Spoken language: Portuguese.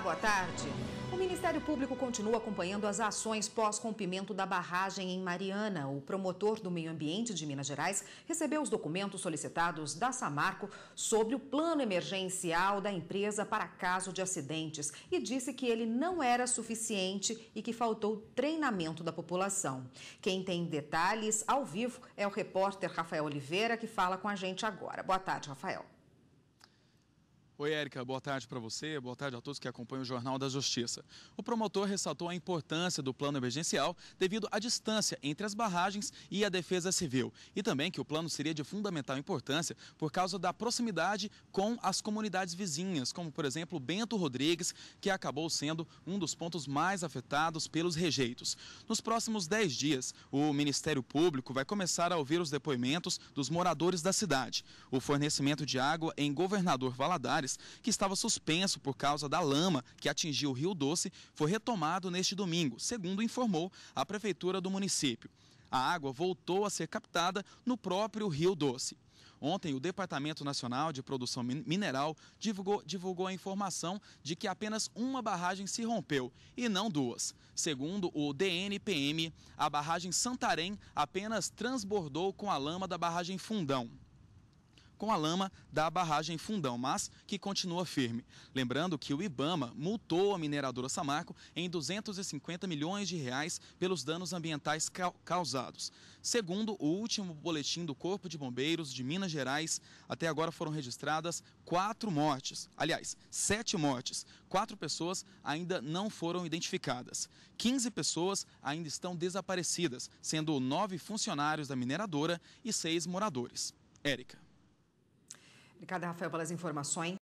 boa tarde. O Ministério Público continua acompanhando as ações pós-rompimento da barragem em Mariana. O promotor do Meio Ambiente de Minas Gerais recebeu os documentos solicitados da Samarco sobre o plano emergencial da empresa para caso de acidentes e disse que ele não era suficiente e que faltou treinamento da população. Quem tem detalhes ao vivo é o repórter Rafael Oliveira, que fala com a gente agora. Boa tarde, Rafael. Oi, Érica, boa tarde para você, boa tarde a todos que acompanham o Jornal da Justiça. O promotor ressaltou a importância do plano emergencial devido à distância entre as barragens e a defesa civil. E também que o plano seria de fundamental importância por causa da proximidade com as comunidades vizinhas, como por exemplo Bento Rodrigues, que acabou sendo um dos pontos mais afetados pelos rejeitos. Nos próximos 10 dias, o Ministério Público vai começar a ouvir os depoimentos dos moradores da cidade. O fornecimento de água em Governador Valadares que estava suspenso por causa da lama que atingiu o Rio Doce, foi retomado neste domingo, segundo informou a prefeitura do município. A água voltou a ser captada no próprio Rio Doce. Ontem, o Departamento Nacional de Produção Mineral divulgou, divulgou, a informação de que apenas uma barragem se rompeu e não duas. Segundo o DNPM, a barragem Santarém apenas transbordou com a lama da barragem Fundão com a lama da barragem Fundão, mas que continua firme. Lembrando que o Ibama multou a mineradora Samarco em 250 milhões de reais pelos danos ambientais causados. Segundo o último boletim do Corpo de Bombeiros de Minas Gerais, até agora foram registradas quatro mortes, aliás, sete mortes. Quatro pessoas ainda não foram identificadas. 15 pessoas ainda estão desaparecidas, sendo nove funcionários da mineradora e seis moradores. Érica. Obrigada, Rafael, pelas informações.